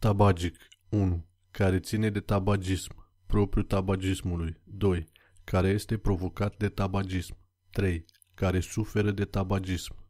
Tabagic 1. Care ține de tabagism, propriu tabagismului. 2. Care este provocat de tabagism. 3. Care suferă de tabagism.